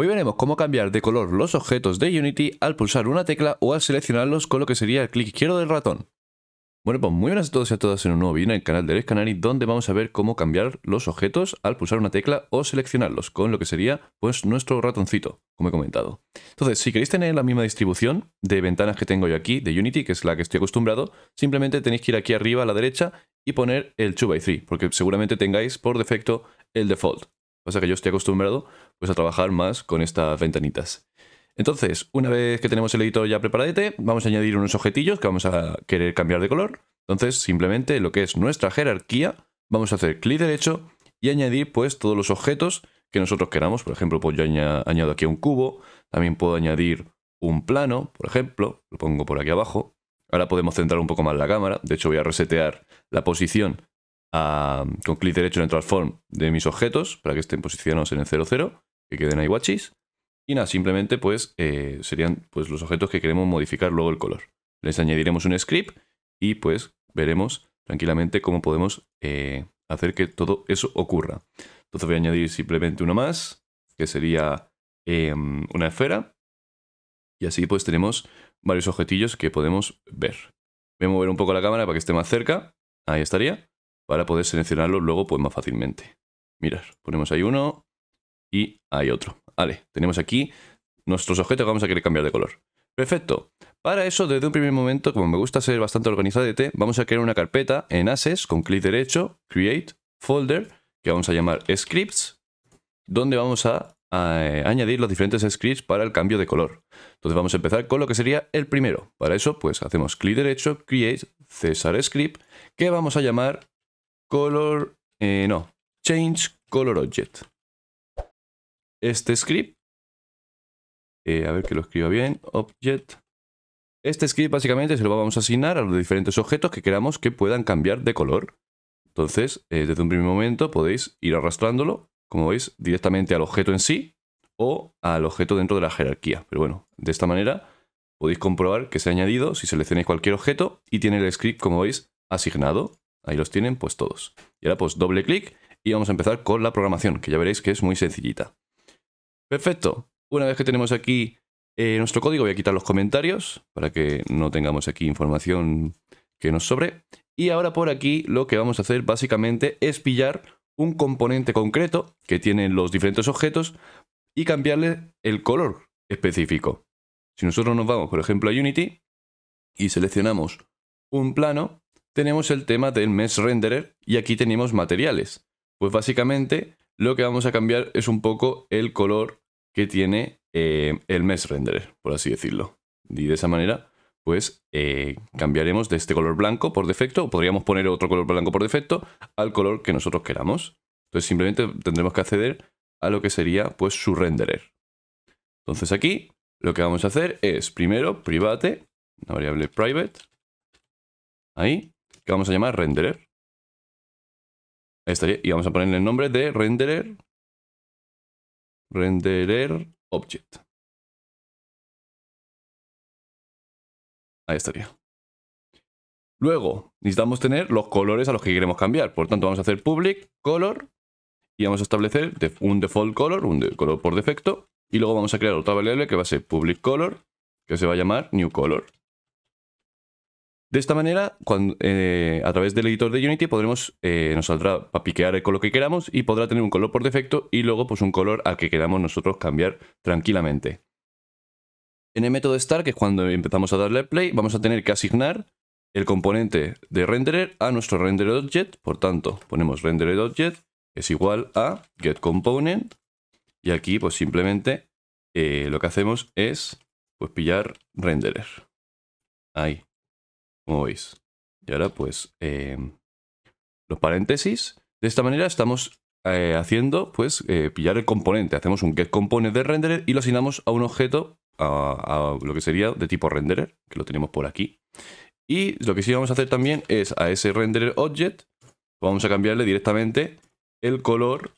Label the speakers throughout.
Speaker 1: Hoy veremos cómo cambiar de color los objetos de Unity al pulsar una tecla o al seleccionarlos con lo que sería el clic izquierdo del ratón. Bueno pues muy buenas a todos y a todas en un nuevo vídeo en el canal de Rescanari, donde vamos a ver cómo cambiar los objetos al pulsar una tecla o seleccionarlos con lo que sería pues nuestro ratoncito, como he comentado. Entonces si queréis tener la misma distribución de ventanas que tengo yo aquí de Unity, que es la que estoy acostumbrado, simplemente tenéis que ir aquí arriba a la derecha y poner el 2x3 porque seguramente tengáis por defecto el default o sea que yo estoy acostumbrado pues a trabajar más con estas ventanitas. Entonces, una vez que tenemos el editor ya preparadete, vamos a añadir unos objetillos que vamos a querer cambiar de color. Entonces, simplemente lo que es nuestra jerarquía, vamos a hacer clic derecho y añadir pues todos los objetos que nosotros queramos. Por ejemplo, pues yo añado aquí un cubo, también puedo añadir un plano, por ejemplo, lo pongo por aquí abajo. Ahora podemos centrar un poco más la cámara, de hecho voy a resetear la posición ah, con clic derecho en el transform de mis objetos para que estén posicionados en el 00 que queden ahí guachis. Y nada, simplemente pues eh, serían pues, los objetos que queremos modificar luego el color. Les añadiremos un script y pues veremos tranquilamente cómo podemos eh, hacer que todo eso ocurra. Entonces voy a añadir simplemente uno más, que sería em, una esfera. Y así pues tenemos varios objetillos que podemos ver. Voy a mover un poco la cámara para que esté más cerca. Ahí estaría. Para poder seleccionarlo luego pues más fácilmente. Mirar, ponemos ahí uno, y hay otro. Vale, tenemos aquí nuestros objetos que vamos a querer cambiar de color. Perfecto. Para eso, desde un primer momento, como me gusta ser bastante organizadete, vamos a crear una carpeta en Ases con clic derecho, Create, Folder, que vamos a llamar Scripts, donde vamos a, añadir los diferentes scripts para el cambio de color. Entonces vamos a empezar con lo que sería el primero. Para eso, pues hacemos clic derecho, Create, César Script, que vamos a llamar Color...
Speaker 2: Eh, no, Change Color Object este script. Eh, a ver que lo escriba bien. Object. Este script básicamente
Speaker 1: se lo vamos a asignar a los diferentes objetos que queramos que puedan cambiar de color. Entonces, eh, desde un primer momento podéis ir arrastrándolo, como veis, directamente al objeto en sí o al objeto dentro de la jerarquía. Pero bueno, de esta manera podéis comprobar que se ha añadido si seleccionáis cualquier objeto y tiene el script, como veis, asignado. Ahí los tienen pues todos. Y ahora pues doble clic y vamos a empezar con la programación, que ya veréis que es muy sencillita. Perfecto. Una vez que tenemos aquí eh, nuestro código, voy a quitar los comentarios para que no tengamos aquí información que nos sobre. Y ahora por aquí lo que vamos a hacer básicamente es pillar un componente concreto que tienen los diferentes objetos y cambiarle el color específico. Si nosotros nos vamos, por ejemplo, a Unity y seleccionamos un plano, tenemos el tema del mesh renderer y aquí tenemos materiales. Pues básicamente lo que vamos a cambiar es un poco el color que tiene eh, el mes renderer, por así decirlo. Y de esa manera, pues eh, cambiaremos de este color blanco por defecto, o podríamos poner otro color blanco por defecto, al color que nosotros queramos. Entonces simplemente tendremos que acceder a lo que sería pues su renderer.
Speaker 2: Entonces aquí lo que vamos a hacer es primero private, una variable private, ahí, que vamos a llamar renderer. y vamos a ponerle el nombre de renderer Renderer object. Ahí estaría. Luego, necesitamos tener los colores a los que queremos cambiar. Por tanto, vamos a hacer
Speaker 1: public color y vamos a establecer un default color, un color por defecto. Y luego vamos a crear otra variable que va a ser public color, que se va a llamar new color. De esta manera, eh, a través del editor de Unity podremos, eh, nos saldrá para piquear el color que queramos y podrá tener un color por defecto y luego pues un color al que queramos nosotros cambiar tranquilamente. En el método start, que es cuando empezamos a darle play, vamos a tener que asignar el componente de renderer a nuestro render object. Por tanto, ponemos render object es igual a getComponent y aquí pues simplemente
Speaker 2: eh, lo que hacemos es pues pillar renderer. Ahí como veis. Y ahora pues em, los paréntesis.
Speaker 1: De esta manera estamos eh, haciendo pues eh, pillar el componente. Hacemos un get component de renderer y lo asignamos a un objeto, a, lo que sería de tipo renderer, que lo tenemos por aquí. Y lo que sí vamos a hacer también es a ese renderer object, vamos a cambiarle directamente el color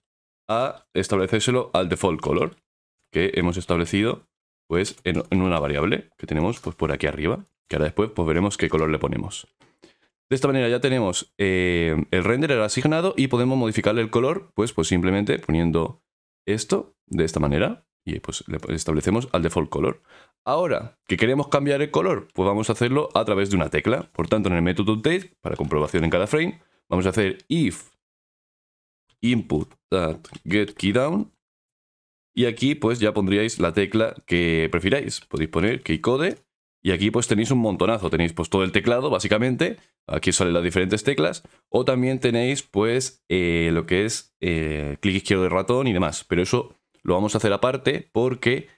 Speaker 1: a establecérselo al default color que hemos establecido pues en, una variable que tenemos pues por aquí arriba que ahora después pues veremos qué color le ponemos. De esta manera ya tenemos eh, el renderer asignado y podemos modificarle el color, pues, pues simplemente poniendo esto de esta manera y pues le establecemos al default color. Ahora, que queremos cambiar el color? Pues vamos a hacerlo a través de una tecla. Por tanto, en el método update, para comprobación en cada frame, vamos a hacer if input.getKeyDown y aquí pues ya pondríais la tecla que prefiráis. Podéis poner keycode y aquí pues tenéis un montonazo, tenéis pues todo el teclado básicamente, aquí salen las diferentes teclas, o también tenéis pues eh, lo que es eh, clic izquierdo de ratón y demás, pero eso lo vamos a hacer aparte porque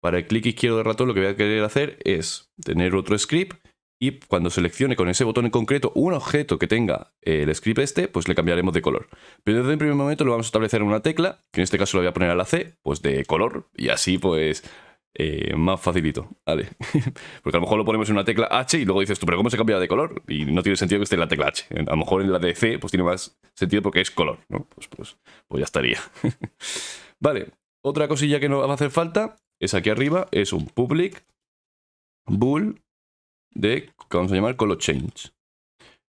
Speaker 1: para el clic izquierdo de ratón lo que voy a querer hacer es tener otro script y cuando seleccione con ese botón en concreto un objeto que tenga eh, el script este, pues le cambiaremos de color. Pero desde el primer momento lo vamos a establecer en una tecla, que en este caso lo voy a poner a la C, pues de color, y así pues eh, más facilito, ¿vale? Porque a lo mejor lo ponemos en una tecla H y luego dices tú, pero ¿cómo se cambia de color? Y no tiene sentido que esté en la tecla H. A lo mejor en la de C pues tiene más sentido porque es color, ¿no? Pues, pues, pues ya estaría. vale, otra cosilla que nos va a hacer falta es aquí arriba, es un public bool de, vamos a llamar, color change.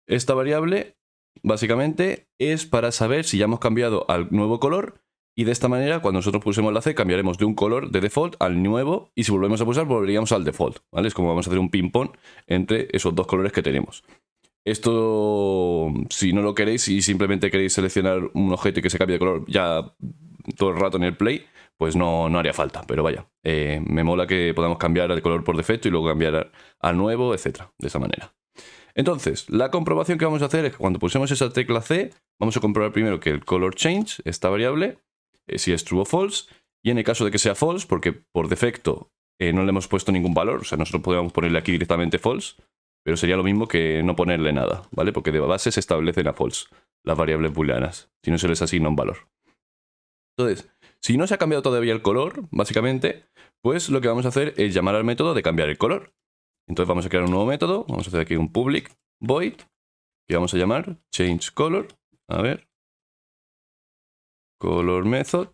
Speaker 1: Esta variable básicamente es para saber si ya hemos cambiado al nuevo color y de esta manera, cuando nosotros pulsemos la C, cambiaremos de un color de default al nuevo y si volvemos a pulsar, volveríamos al default, ¿vale? Es como vamos a hacer un ping-pong entre esos dos colores que tenemos. Esto, si no lo queréis y simplemente queréis seleccionar un objeto que se cambie de color ya todo el rato en el play, pues no, no haría falta, pero vaya, eh, me mola que podamos cambiar el color por defecto y luego cambiar al nuevo, etcétera, de esa manera. Entonces, la comprobación que vamos a hacer es que cuando pulsemos esa tecla C, vamos a comprobar primero que el color change, esta variable, eh, si es true o false. Y en el caso de que sea false, porque por defecto eh, no le hemos puesto ningún valor, o sea, nosotros podríamos ponerle aquí directamente false, pero sería lo mismo que no ponerle nada, ¿vale? Porque de base se establecen a false las variables booleanas, si no se les asigna un valor. Entonces, si no se ha cambiado todavía el color, básicamente, pues lo que vamos a hacer es llamar al método de cambiar el color. Entonces vamos a crear un nuevo método,
Speaker 2: vamos a hacer aquí un public void, que vamos a llamar change color, a ver, color method.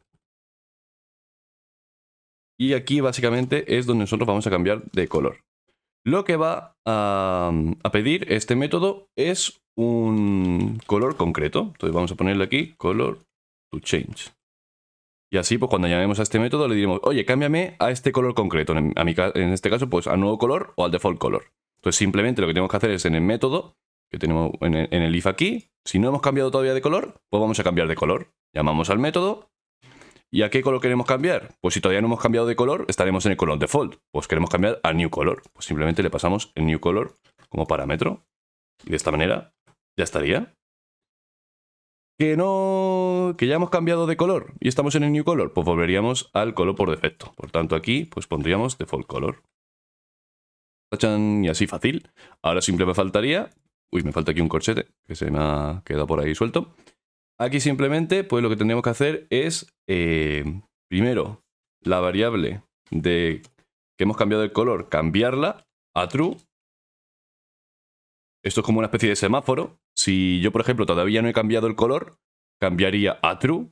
Speaker 2: Y aquí básicamente es donde nosotros vamos a cambiar de color. Lo que va mm,
Speaker 1: a, pedir este método es un color concreto. Entonces vamos a ponerle aquí color to change. Y así, pues cuando llamemos a este método, le diremos, oye, cámbiame a este color concreto. En, este caso, pues a nuevo color o al default color. Entonces, simplemente lo que tenemos que hacer es en el método que tenemos en el, if aquí. Si no hemos cambiado todavía de color, pues vamos a cambiar de color. Llamamos al método. ¿Y a qué color queremos cambiar? Pues si todavía no hemos cambiado de color, estaremos en el color default. Pues queremos cambiar a new color. Pues simplemente le pasamos el new color como parámetro. Y de esta manera ya estaría. Que no. que ya hemos cambiado de color y estamos en el new color, pues volveríamos al color por defecto. Por tanto, aquí pues pondríamos default color. Y así fácil. Ahora simplemente faltaría Uy, me falta aquí un corchete que se me ha quedado por ahí suelto. Aquí simplemente, pues lo que tendríamos que hacer es, eh, primero, la variable de que hemos cambiado el color, cambiarla a true. Esto es como una especie de semáforo. Si yo, por ejemplo, todavía no he cambiado el color, cambiaría a true.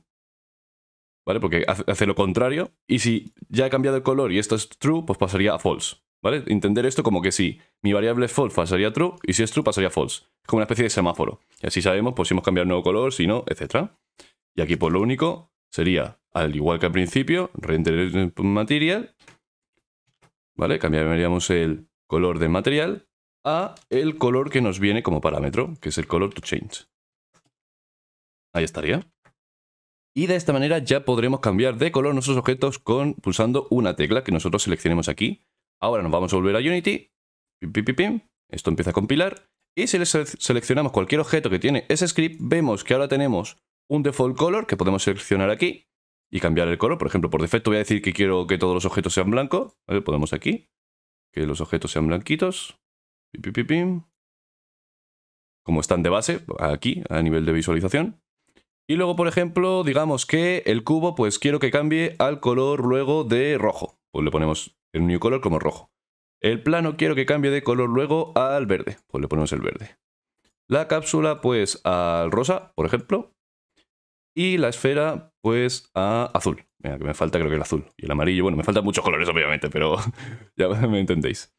Speaker 1: ¿Vale? Porque hace lo contrario. Y si ya he cambiado el color y esto es true, pues pasaría a false. Entender esto como que si mi variable false pasaría true y si es true pasaría false. Es como una especie de semáforo. Y así sabemos pues, si hemos cambiado nuevo color, si no, etc. Y aquí por pues, lo único sería, al igual que al principio, render material. ¿Vale? Cambiaríamos el color del material a el color que nos viene como parámetro, que es el color to change. Ahí estaría. Y de esta manera ya podremos cambiar de color nuestros objetos con, pulsando una tecla que nosotros seleccionemos aquí. Ahora nos vamos a volver a Unity. Esto empieza a compilar. Y si seleccionamos cualquier objeto que tiene ese script, vemos que ahora tenemos un default color que podemos seleccionar aquí y cambiar el color. Por ejemplo, por defecto voy a decir que quiero que todos los objetos sean blancos. Podemos aquí que los objetos sean blanquitos. Como están de base, aquí, a nivel de visualización. Y luego, por ejemplo, digamos que el cubo, pues quiero que cambie al color luego de rojo. Pues le ponemos el new color como rojo. El plano quiero que cambie de color luego al verde. Pues le ponemos el verde. La cápsula pues al rosa, por ejemplo. Y la esfera pues a azul. Mira, que me falta creo que el azul. Y el amarillo, bueno, me faltan muchos colores obviamente, pero ya me entendéis.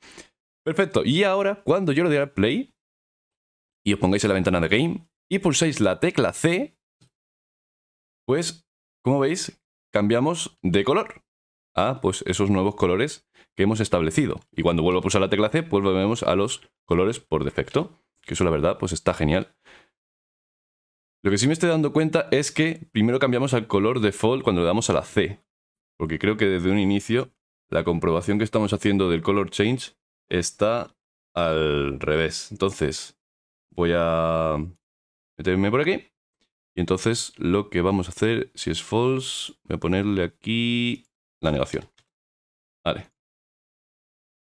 Speaker 1: Perfecto. Y ahora, cuando yo
Speaker 2: le doy al play y os pongáis en la ventana de game y pulsáis la tecla C, pues, como veis, cambiamos de color a
Speaker 1: pues, esos nuevos colores que hemos establecido. Y cuando vuelvo pues, a pulsar la tecla C, pues volvemos a los colores por defecto, que eso la verdad pues está genial. Lo que sí me estoy dando cuenta es que primero cambiamos al color default cuando le damos a la C, porque creo que desde un inicio la comprobación que estamos haciendo del color change está al revés. Entonces voy a meterme por aquí. Y entonces lo que vamos a hacer, si es false, voy a ponerle aquí la negación.
Speaker 2: Vale.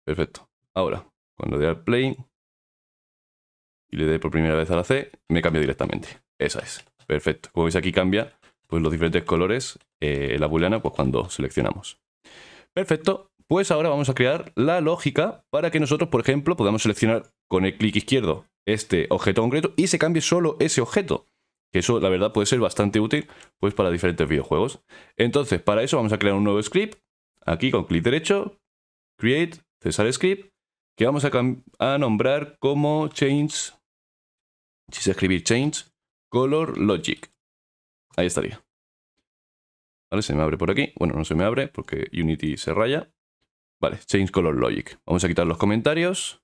Speaker 2: Perfecto. Ahora, cuando dé al play y le dé por primera vez a la C, me cambia directamente. Esa es. Perfecto.
Speaker 1: Como veis aquí cambia pues, los diferentes colores eh, la booleana pues, cuando seleccionamos. Perfecto. Pues ahora vamos a crear la lógica para que nosotros, por ejemplo, podamos seleccionar con el clic izquierdo este objeto concreto y se cambie solo ese objeto que eso la verdad puede ser bastante útil pues para diferentes videojuegos. Entonces, para eso vamos a crear un nuevo script, aquí con clic derecho, create, cesar script, que vamos a, a nombrar como change, si se escribir change, color logic. Ahí estaría. Vale, se me abre por aquí. Bueno, no se me abre porque Unity se raya. Vale, change color logic. Vamos a quitar los comentarios.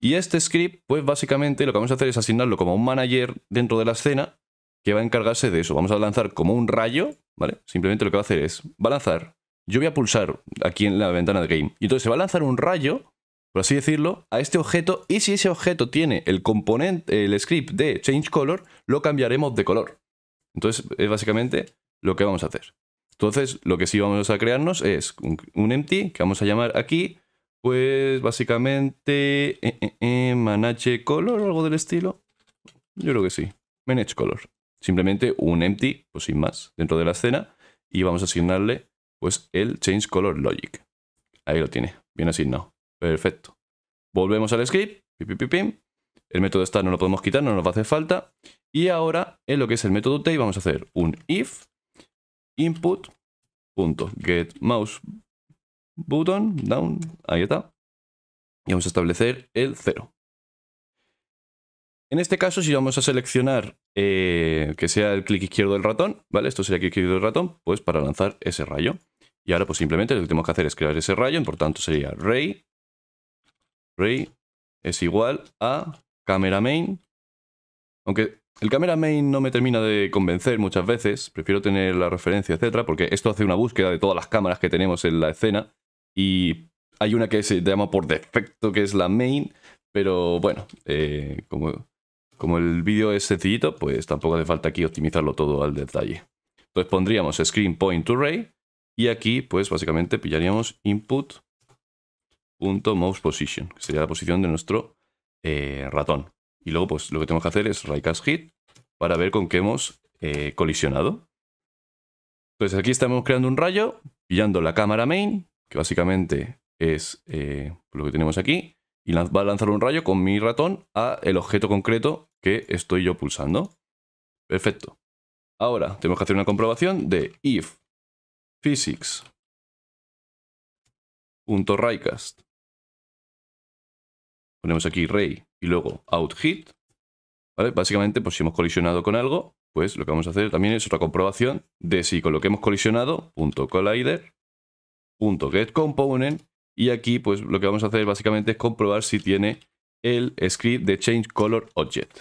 Speaker 1: Y este script, pues básicamente lo que vamos a hacer es asignarlo como un manager dentro de la escena que va a encargarse de eso. Vamos a lanzar como un rayo, ¿vale? Simplemente lo que va a hacer es, va a lanzar, yo voy a pulsar aquí en la ventana de game, y entonces se va a lanzar un rayo, por así decirlo, a este objeto, y si ese objeto tiene el componente, el script de change color, lo cambiaremos de color. Entonces es básicamente lo que vamos a hacer. Entonces lo que sí vamos a crearnos es un empty que vamos a llamar aquí pues básicamente eh, eh, eh, manageColor color o algo del estilo. Yo creo que sí. Manage color. Simplemente un empty, pues sin más, dentro de la escena. Y vamos a asignarle pues el change color logic. Ahí lo tiene, bien asignado. Perfecto. Volvemos al script. el método está no lo podemos quitar, no nos va a hacer falta. Y ahora en lo que es el método take vamos a hacer un if mouse button, down, ahí está. Y vamos a establecer el 0. En este caso, si vamos a seleccionar eh, que sea el clic izquierdo del ratón, ¿vale? Esto sería el clic izquierdo del ratón, pues para lanzar ese rayo. Y ahora, pues simplemente lo que tenemos que hacer es crear ese rayo, por tanto sería ray, ray es igual a camera main. Aunque el camera main no me termina de convencer muchas veces, prefiero tener la referencia, etcétera, porque esto hace una búsqueda de todas las cámaras que tenemos en la escena y hay una que se llama por defecto, que es la main, pero bueno, eh, como, el vídeo es sencillito, pues tampoco hace falta aquí optimizarlo todo al detalle. Entonces pondríamos screen point ray y aquí pues básicamente pillaríamos mouse position, que sería la posición de nuestro eh, ratón. Y luego pues lo que tenemos que hacer es raycast hit para ver con qué hemos eh, colisionado. Entonces aquí estamos creando un rayo, pillando la cámara main que básicamente es eh, lo que tenemos aquí, y va a lanzar un rayo con mi ratón a el objeto concreto que estoy yo pulsando.
Speaker 2: Perfecto. Ahora tenemos que hacer una comprobación de if physics.raycast Ponemos aquí ray y luego out hit. ¿Vale? Básicamente, pues si hemos colisionado
Speaker 1: con algo, pues lo que vamos a hacer también es otra comprobación de si con lo que hemos colisionado, punto collider, getComponent y aquí pues lo que vamos a hacer básicamente es comprobar si tiene el script de changeColorObject.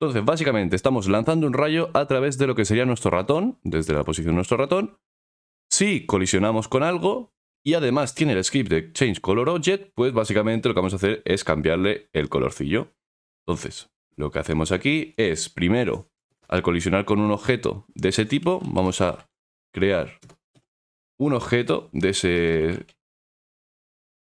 Speaker 1: Entonces básicamente estamos lanzando un rayo a través de lo que sería nuestro ratón, desde la posición de nuestro ratón. Si colisionamos con algo y además tiene el script de changeColorObject, pues básicamente lo que vamos a hacer es cambiarle el colorcillo. Entonces lo que hacemos aquí es primero al colisionar con un objeto de ese tipo vamos a crear un objeto de ese,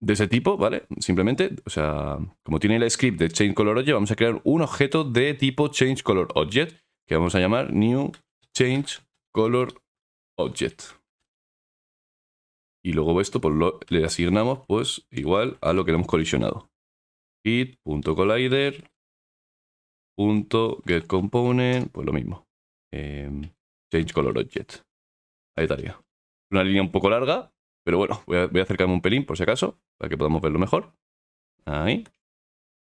Speaker 1: de ese tipo, ¿vale? Simplemente, o sea, como tiene el script de change color vamos a crear un objeto de tipo change color object que vamos a llamar new change color
Speaker 2: object. Y luego esto pues, le asignamos pues igual a lo que le hemos colisionado. Hit.collider
Speaker 1: pues lo mismo. Em, change color object. Ahí estaría. Una línea un poco larga, pero bueno, voy a, acercarme un pelín por si acaso, para que podamos verlo mejor. Ahí.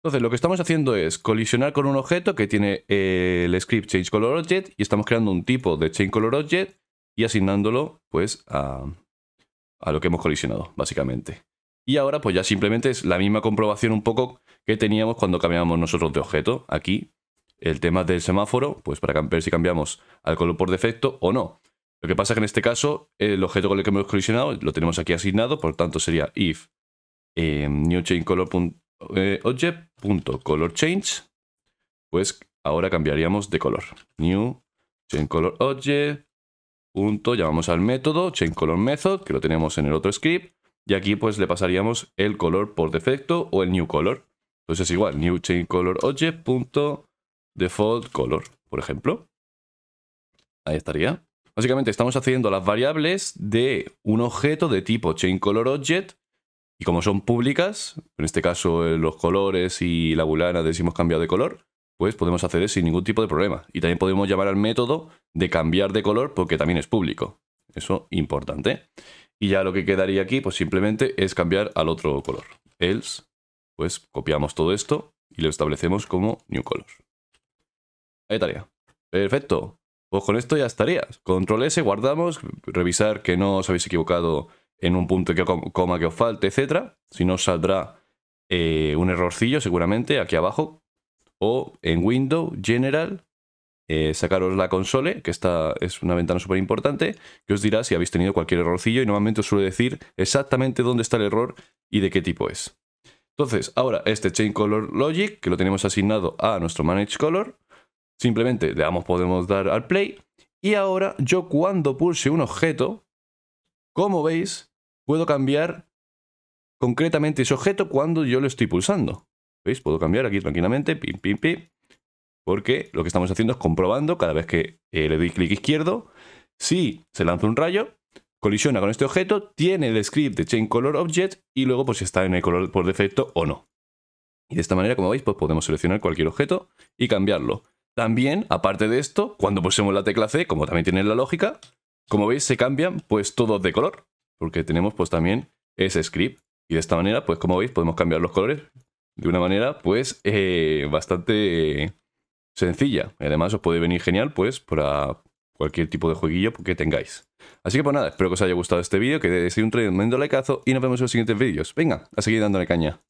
Speaker 1: Entonces, lo que estamos haciendo es colisionar con un objeto que tiene eh, el script change color object y estamos creando un tipo de change color object y asignándolo pues a, lo que hemos colisionado, básicamente. Y ahora pues ya simplemente es la misma comprobación un poco que teníamos cuando cambiamos nosotros de objeto. Aquí el tema del semáforo, pues para ver si cambiamos al color por defecto o no. Lo que pasa es que en este caso, el objeto con el que hemos colisionado lo tenemos aquí asignado, por tanto sería if eh, new eh, pues ahora cambiaríamos de color. New llamamos al método chainColorMethod, que lo tenemos en el otro script, y aquí pues le pasaríamos el color por defecto o el new color. Entonces es igual, new por ejemplo. Ahí estaría. Básicamente estamos accediendo las variables de un objeto de tipo chainColorObject y como son públicas, en este caso eh, los colores y la bulana de si cambiado de color, pues podemos eso sin ningún tipo de problema. Y también podemos llamar al método de cambiar de color porque también es público. Eso importante. Y ya lo que quedaría aquí, pues simplemente es cambiar al otro color. Else, pues copiamos todo esto y lo establecemos como new color. Ahí tarea. Perfecto. Pues con esto ya estaría. Control S, guardamos, revisar que no os habéis equivocado en un punto que coma que os falte, etcétera. Si no, saldrá eh, un errorcillo seguramente aquí abajo. O en Windows, General, eh, sacaros la console, que esta es una ventana súper importante, que os dirá si habéis tenido cualquier errorcillo y normalmente os suele decir exactamente dónde está el error y de qué tipo es. Entonces, ahora este Chain Color Logic, que lo tenemos asignado a nuestro Manage Color, Simplemente le podemos dar al play. Y ahora yo cuando pulse un objeto, como veis, puedo cambiar concretamente ese objeto cuando yo lo estoy pulsando. ¿Veis? Puedo cambiar aquí tranquilamente, pim, pim, pim. Porque lo que estamos haciendo es comprobando cada vez que eh, le doy clic izquierdo, si se lanza un rayo, colisiona con este objeto, tiene el script de change Color Object y luego pues si está en el color por defecto o no. Y de esta manera, como veis, pues podemos seleccionar cualquier objeto y cambiarlo. También, aparte de esto, cuando pulsemos la tecla C, como también tiene la lógica, como veis se cambian pues todos de color, porque tenemos pues también ese script. Y de esta manera, pues como veis, podemos cambiar los colores de una manera pues eh, bastante sencilla. Además os puede venir genial pues para cualquier tipo de jueguillo que tengáis.
Speaker 2: Así que pues nada, espero que os haya gustado este vídeo, que deis un tremendo likeazo y nos vemos en los siguientes vídeos. Venga, a seguir dándole caña.